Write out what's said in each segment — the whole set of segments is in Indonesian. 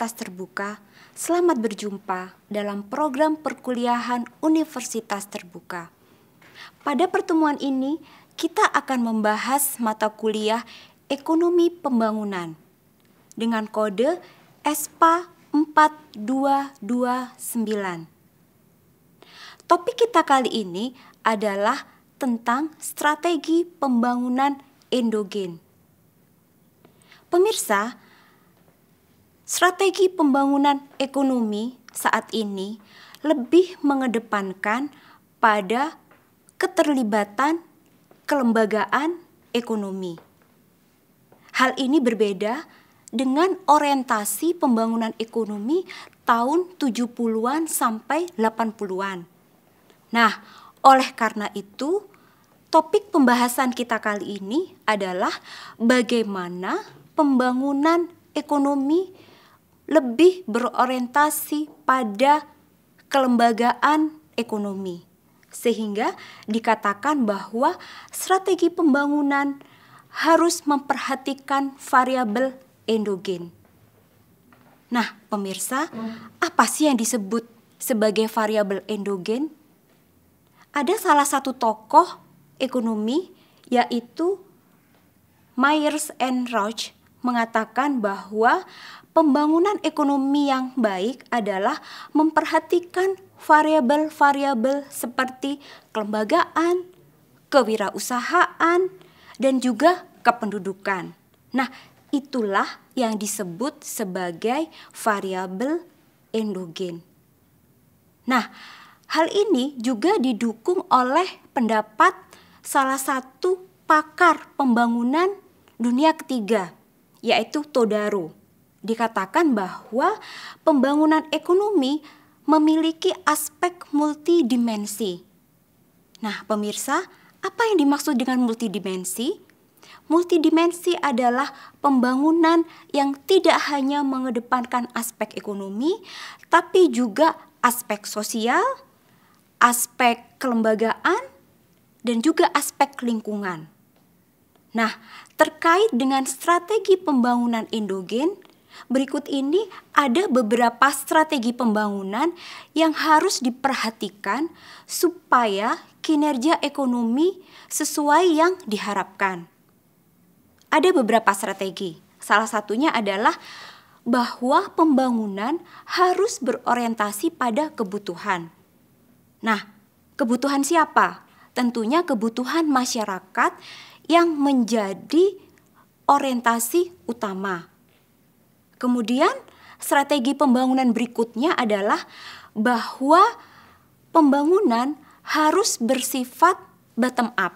Universitas Terbuka, selamat berjumpa dalam program perkuliahan Universitas Terbuka. Pada pertemuan ini, kita akan membahas mata kuliah Ekonomi Pembangunan dengan kode ESPA 4229. Topik kita kali ini adalah tentang strategi pembangunan endogen. Pemirsa, Strategi pembangunan ekonomi saat ini lebih mengedepankan pada keterlibatan kelembagaan ekonomi. Hal ini berbeda dengan orientasi pembangunan ekonomi tahun 70-an sampai 80-an. Nah, oleh karena itu, topik pembahasan kita kali ini adalah bagaimana pembangunan ekonomi lebih berorientasi pada kelembagaan ekonomi. Sehingga dikatakan bahwa strategi pembangunan harus memperhatikan variabel endogen. Nah, pemirsa, apa sih yang disebut sebagai variabel endogen? Ada salah satu tokoh ekonomi yaitu Myers and Roach mengatakan bahwa pembangunan ekonomi yang baik adalah memperhatikan variabel-variabel seperti kelembagaan, kewirausahaan, dan juga kependudukan. Nah, itulah yang disebut sebagai variabel endogen. Nah, hal ini juga didukung oleh pendapat salah satu pakar pembangunan dunia ketiga yaitu Todaro. Dikatakan bahwa pembangunan ekonomi memiliki aspek multidimensi. Nah, pemirsa, apa yang dimaksud dengan multidimensi? Multidimensi adalah pembangunan yang tidak hanya mengedepankan aspek ekonomi, tapi juga aspek sosial, aspek kelembagaan, dan juga aspek lingkungan. Nah, terkait dengan strategi pembangunan endogen, berikut ini ada beberapa strategi pembangunan yang harus diperhatikan supaya kinerja ekonomi sesuai yang diharapkan. Ada beberapa strategi. Salah satunya adalah bahwa pembangunan harus berorientasi pada kebutuhan. Nah, kebutuhan siapa? Tentunya kebutuhan masyarakat yang menjadi orientasi utama. Kemudian, strategi pembangunan berikutnya adalah bahwa pembangunan harus bersifat bottom up.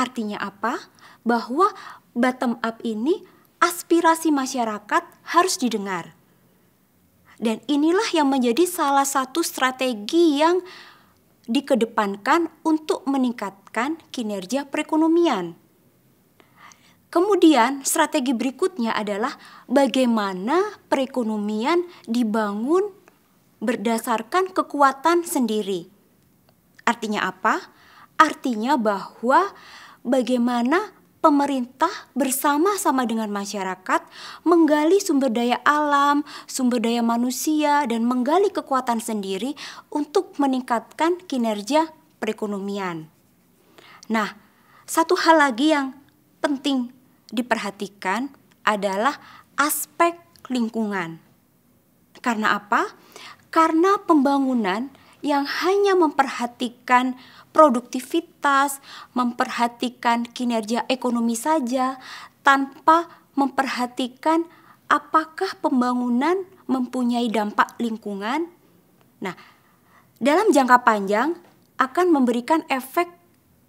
Artinya apa? Bahwa bottom up ini aspirasi masyarakat harus didengar. Dan inilah yang menjadi salah satu strategi yang dikedepankan untuk meningkatkan kinerja perekonomian. Kemudian, strategi berikutnya adalah bagaimana perekonomian dibangun berdasarkan kekuatan sendiri. Artinya apa? Artinya bahwa bagaimana pemerintah bersama-sama dengan masyarakat menggali sumber daya alam, sumber daya manusia, dan menggali kekuatan sendiri untuk meningkatkan kinerja perekonomian. Nah, satu hal lagi yang penting diperhatikan adalah aspek lingkungan. Karena apa? Karena pembangunan yang hanya memperhatikan produktivitas, memperhatikan kinerja ekonomi saja tanpa memperhatikan apakah pembangunan mempunyai dampak lingkungan. Nah, dalam jangka panjang akan memberikan efek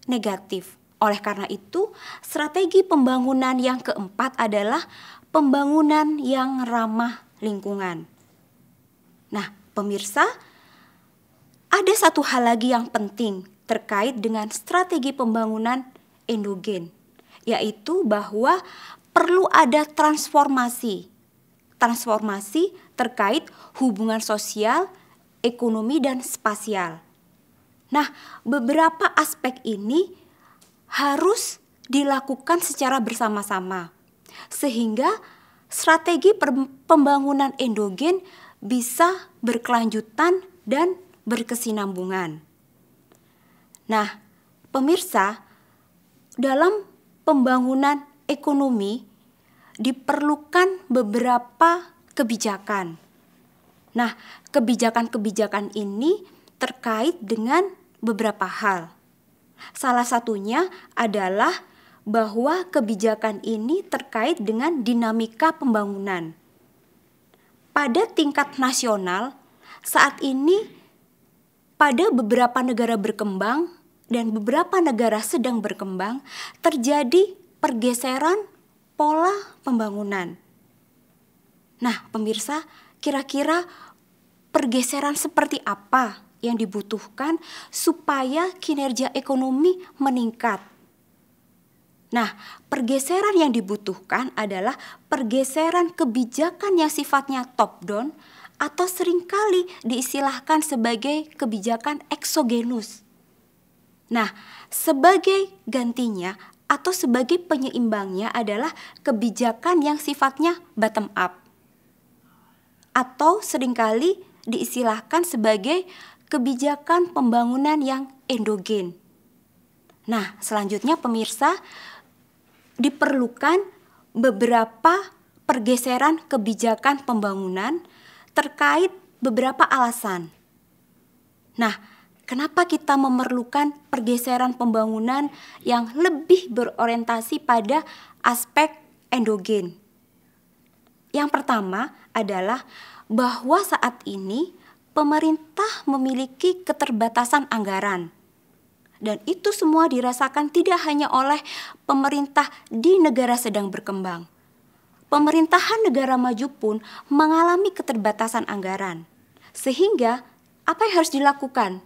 negatif. Oleh karena itu, strategi pembangunan yang keempat adalah pembangunan yang ramah lingkungan. Nah, pemirsa, ada satu hal lagi yang penting terkait dengan strategi pembangunan endogen, yaitu bahwa perlu ada transformasi. Transformasi terkait hubungan sosial, ekonomi, dan spasial. Nah, beberapa aspek ini harus dilakukan secara bersama-sama, sehingga strategi pembangunan endogen bisa berkelanjutan dan berkesinambungan. Nah, pemirsa, dalam pembangunan ekonomi diperlukan beberapa kebijakan. Nah, kebijakan-kebijakan ini terkait dengan beberapa hal. Salah satunya adalah bahwa kebijakan ini terkait dengan dinamika pembangunan. Pada tingkat nasional, saat ini pada beberapa negara berkembang dan beberapa negara sedang berkembang terjadi pergeseran pola pembangunan. Nah, pemirsa, kira-kira pergeseran seperti apa yang dibutuhkan supaya kinerja ekonomi meningkat? Nah, pergeseran yang dibutuhkan adalah pergeseran kebijakan yang sifatnya top-down atau seringkali diistilahkan sebagai kebijakan eksogenus. Nah, sebagai gantinya atau sebagai penyeimbangnya adalah kebijakan yang sifatnya bottom up atau seringkali diistilahkan sebagai kebijakan pembangunan yang endogen. Nah, selanjutnya pemirsa diperlukan beberapa pergeseran kebijakan pembangunan terkait beberapa alasan. Nah, kenapa kita memerlukan pergeseran pembangunan yang lebih berorientasi pada aspek endogen? Yang pertama adalah bahwa saat ini pemerintah memiliki keterbatasan anggaran. Dan itu semua dirasakan tidak hanya oleh pemerintah di negara sedang berkembang, pemerintahan negara maju pun mengalami keterbatasan anggaran. Sehingga apa yang harus dilakukan?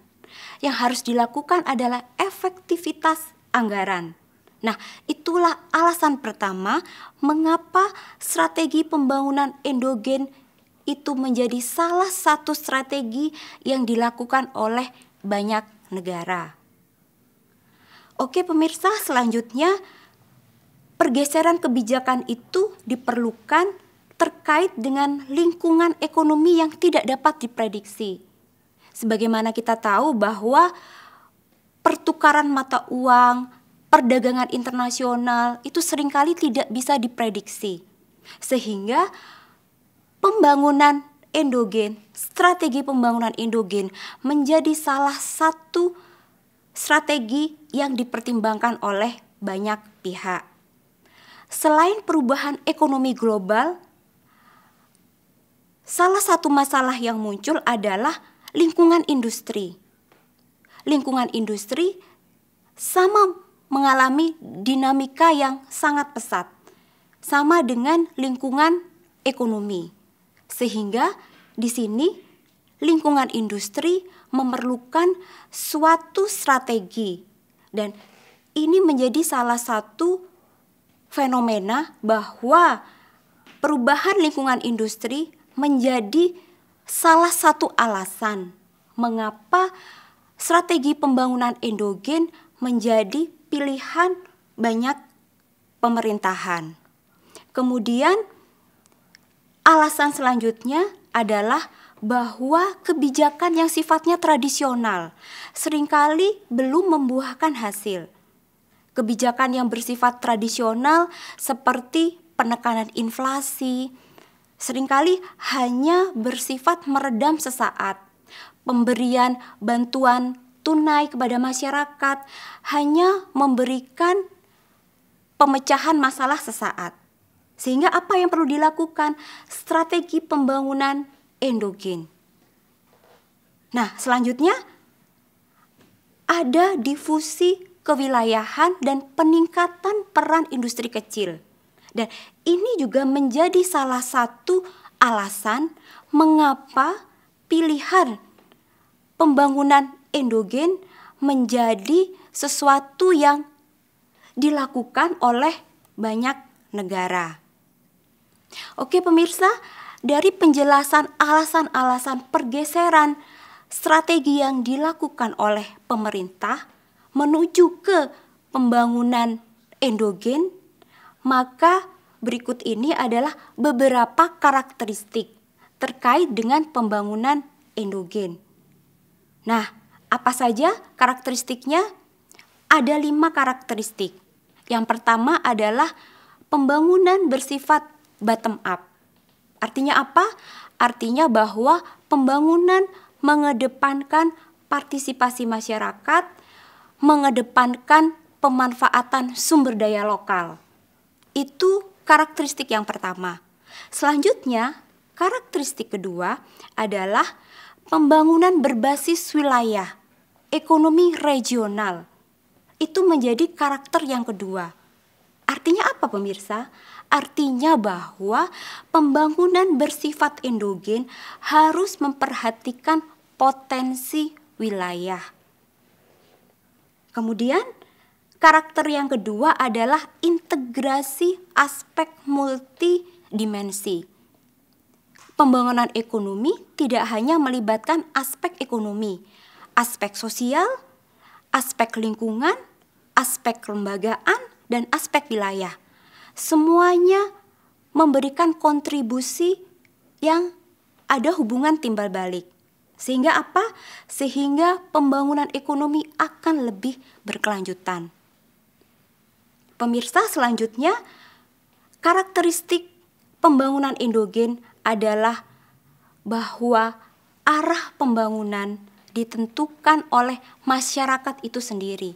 Yang harus dilakukan adalah efektivitas anggaran. Nah, itulah alasan pertama mengapa strategi pembangunan endogen itu menjadi salah satu strategi yang dilakukan oleh banyak negara. Oke, pemirsa, selanjutnya pergeseran kebijakan itu diperlukan terkait dengan lingkungan ekonomi yang tidak dapat diprediksi. Sebagaimana kita tahu bahwa pertukaran mata uang, perdagangan internasional itu seringkali tidak bisa diprediksi. Sehingga pembangunan endogen, strategi pembangunan endogen menjadi salah satu strategi yang dipertimbangkan oleh banyak pihak selain perubahan ekonomi global, salah satu masalah yang muncul adalah lingkungan industri. Lingkungan industri sama mengalami dinamika yang sangat pesat, sama dengan lingkungan ekonomi, sehingga di sini lingkungan industri memerlukan suatu strategi, dan ini menjadi salah satu fenomena bahwa perubahan lingkungan industri menjadi salah satu alasan mengapa strategi pembangunan endogen menjadi pilihan banyak pemerintahan. Kemudian alasan selanjutnya adalah bahwa kebijakan yang sifatnya tradisional seringkali belum membuahkan hasil kebijakan yang bersifat tradisional seperti penekanan inflasi seringkali hanya bersifat meredam sesaat. Pemberian bantuan tunai kepada masyarakat hanya memberikan pemecahan masalah sesaat. Sehingga apa yang perlu dilakukan? Strategi pembangunan endogen. Nah, selanjutnya ada difusi kewilayahan, dan peningkatan peran industri kecil. Dan ini juga menjadi salah satu alasan mengapa pilihan pembangunan endogen menjadi sesuatu yang dilakukan oleh banyak negara. Oke pemirsa, dari penjelasan alasan-alasan pergeseran strategi yang dilakukan oleh pemerintah menuju ke pembangunan endogen, maka berikut ini adalah beberapa karakteristik terkait dengan pembangunan endogen. Nah, apa saja karakteristiknya? Ada lima karakteristik. Yang pertama adalah pembangunan bersifat bottom up. Artinya apa? Artinya bahwa pembangunan mengedepankan partisipasi masyarakat, mengedepankan pemanfaatan sumber daya lokal. Itu karakteristik yang pertama. Selanjutnya, karakteristik kedua adalah pembangunan berbasis wilayah, ekonomi regional. Itu menjadi karakter yang kedua. Artinya apa pemirsa? Artinya bahwa pembangunan bersifat endogen harus memperhatikan potensi wilayah Kemudian karakter yang kedua adalah integrasi aspek multidimensi. Pembangunan ekonomi tidak hanya melibatkan aspek ekonomi, aspek sosial, aspek lingkungan, aspek kelembagaan, dan aspek wilayah. Semuanya memberikan kontribusi yang ada hubungan timbal balik. Sehingga apa? Sehingga pembangunan ekonomi akan lebih berkelanjutan. Pemirsa, selanjutnya karakteristik pembangunan endogen adalah bahwa arah pembangunan ditentukan oleh masyarakat itu sendiri.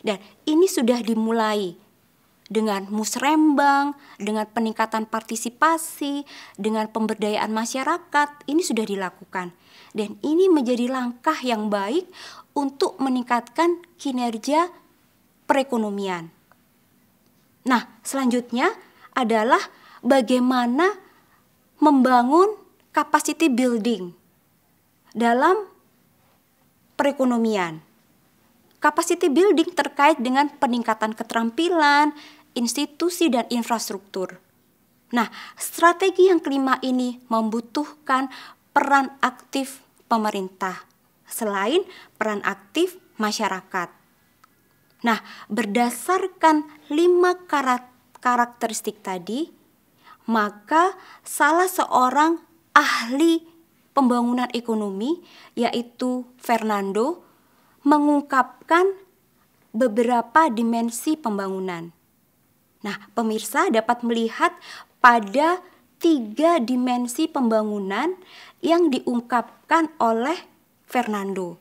Dan ini sudah dimulai dengan musrembang, dengan peningkatan partisipasi, dengan pemberdayaan masyarakat, ini sudah dilakukan. Dan ini menjadi langkah yang baik untuk meningkatkan kinerja perekonomian. Nah, selanjutnya adalah bagaimana membangun capacity building dalam perekonomian. Capacity building terkait dengan peningkatan keterampilan, institusi, dan infrastruktur. Nah, strategi yang kelima ini membutuhkan peran aktif pemerintah, selain peran aktif masyarakat. Nah, berdasarkan lima karakteristik tadi, maka salah seorang ahli pembangunan ekonomi, yaitu Fernando, mengungkapkan beberapa dimensi pembangunan. Nah, pemirsa dapat melihat pada tiga dimensi pembangunan yang diungkapkan oleh Fernando.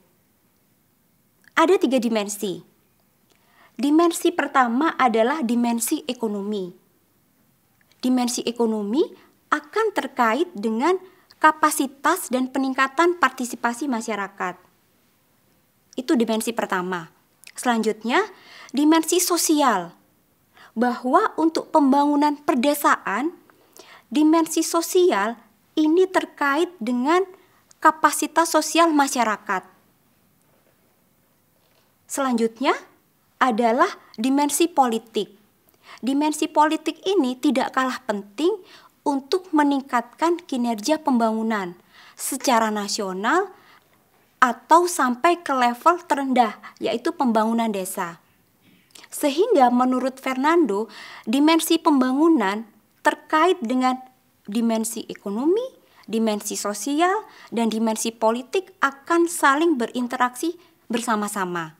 Ada tiga dimensi. Dimensi pertama adalah dimensi ekonomi. Dimensi ekonomi akan terkait dengan kapasitas dan peningkatan partisipasi masyarakat. Itu dimensi pertama. Selanjutnya, dimensi sosial bahwa untuk pembangunan perdesaan dimensi sosial ini terkait dengan kapasitas sosial masyarakat. Selanjutnya adalah dimensi politik. Dimensi politik ini tidak kalah penting untuk meningkatkan kinerja pembangunan secara nasional atau sampai ke level terendah, yaitu pembangunan desa. Sehingga menurut Fernando, dimensi pembangunan terkait dengan dimensi ekonomi, dimensi sosial, dan dimensi politik akan saling berinteraksi bersama-sama.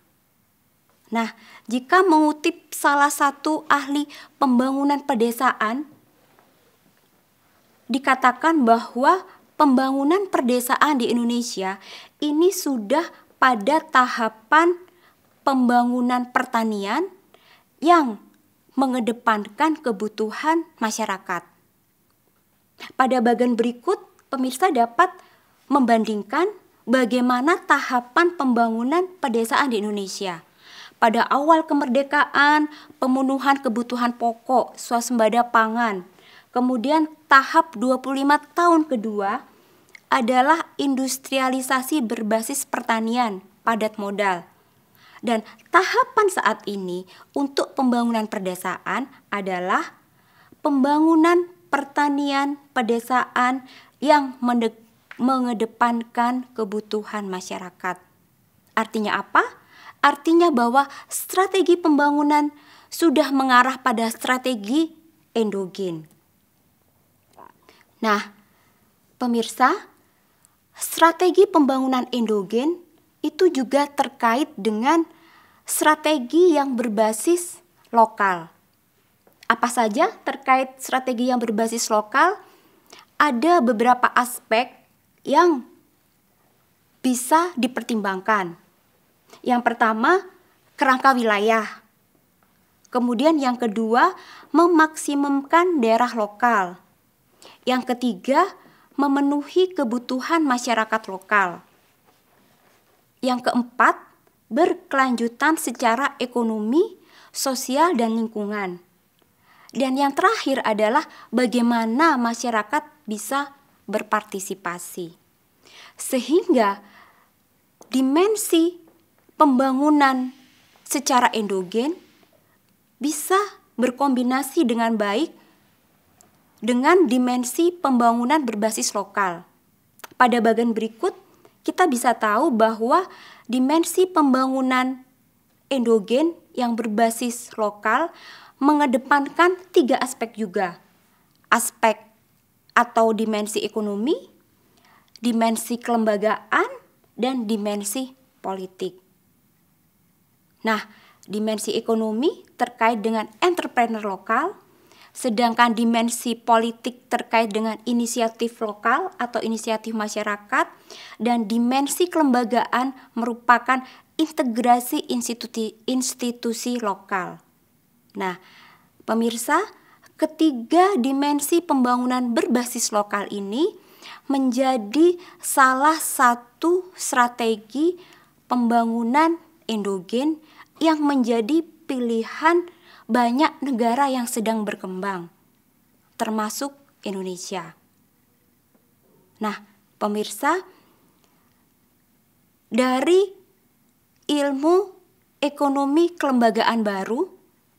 Nah, jika mengutip salah satu ahli pembangunan pedesaan, dikatakan bahwa pembangunan perdesaan di Indonesia ini sudah pada tahapan pembangunan pertanian yang mengedepankan kebutuhan masyarakat. Pada bagian berikut, pemirsa dapat membandingkan bagaimana tahapan pembangunan pedesaan di Indonesia. Pada awal kemerdekaan, pemenuhan kebutuhan pokok, swasembada pangan. Kemudian tahap 25 tahun kedua adalah industrialisasi berbasis pertanian padat modal. Dan tahapan saat ini untuk pembangunan perdesaan adalah pembangunan pertanian pedesaan yang mengedepankan kebutuhan masyarakat. Artinya apa? Artinya bahwa strategi pembangunan sudah mengarah pada strategi endogen. Nah, pemirsa, strategi pembangunan endogen itu juga terkait dengan strategi yang berbasis lokal. Apa saja terkait strategi yang berbasis lokal? Ada beberapa aspek yang bisa dipertimbangkan. Yang pertama, kerangka wilayah. Kemudian yang kedua, memaksimumkan daerah lokal. Yang ketiga, memenuhi kebutuhan masyarakat lokal. Yang keempat, berkelanjutan secara ekonomi, sosial, dan lingkungan. Dan yang terakhir adalah bagaimana masyarakat bisa berpartisipasi. Sehingga dimensi pembangunan secara endogen bisa berkombinasi dengan baik dengan dimensi pembangunan berbasis lokal. Pada bagian berikut kita bisa tahu bahwa dimensi pembangunan endogen yang berbasis lokal mengedepankan tiga aspek juga. Aspek atau dimensi ekonomi, dimensi kelembagaan, dan dimensi politik. Nah, dimensi ekonomi terkait dengan entrepreneur lokal, sedangkan dimensi politik terkait dengan inisiatif lokal atau inisiatif masyarakat dan dimensi kelembagaan merupakan integrasi institusi institusi lokal. Nah, pemirsa, ketiga dimensi pembangunan berbasis lokal ini menjadi salah satu strategi pembangunan endogen yang menjadi pilihan banyak negara yang sedang berkembang, termasuk Indonesia. Nah, pemirsa, dari ilmu ekonomi kelembagaan baru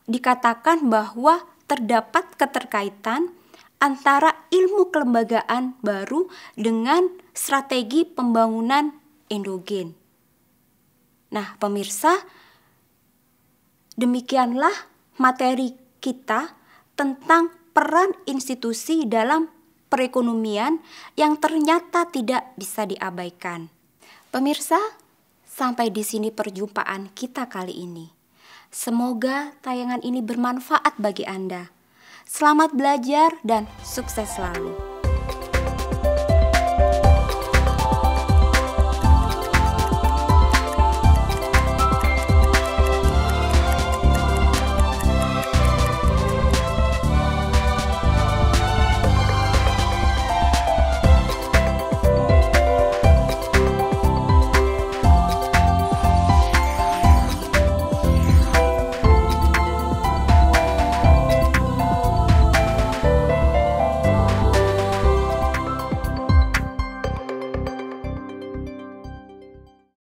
dikatakan bahwa terdapat keterkaitan antara ilmu kelembagaan baru dengan strategi pembangunan endogen. Nah, pemirsa, demikianlah materi kita tentang peran institusi dalam perekonomian yang ternyata tidak bisa diabaikan. Pemirsa, sampai di sini perjumpaan kita kali ini. Semoga tayangan ini bermanfaat bagi Anda. Selamat belajar dan sukses selalu.